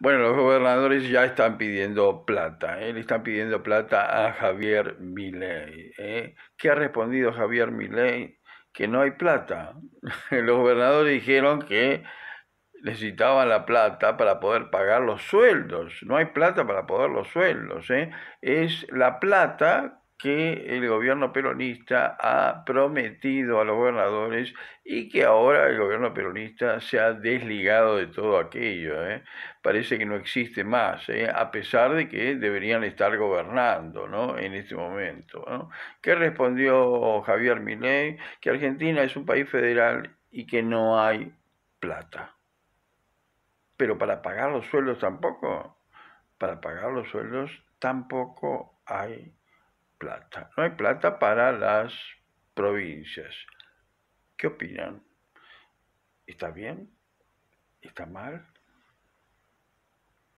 Bueno, los gobernadores ya están pidiendo plata, ¿eh? le están pidiendo plata a Javier Milei. ¿eh? ¿Qué ha respondido Javier Milei? Que no hay plata. Los gobernadores dijeron que necesitaban la plata para poder pagar los sueldos. No hay plata para pagar los sueldos. ¿eh? Es la plata que el gobierno peronista ha prometido a los gobernadores y que ahora el gobierno peronista se ha desligado de todo aquello. ¿eh? Parece que no existe más, ¿eh? a pesar de que deberían estar gobernando ¿no? en este momento. ¿no? ¿Qué respondió Javier Milei? Que Argentina es un país federal y que no hay plata. Pero para pagar los sueldos tampoco, para pagar los sueldos tampoco hay no hay plata para las provincias. ¿Qué opinan? ¿Está bien? ¿Está mal?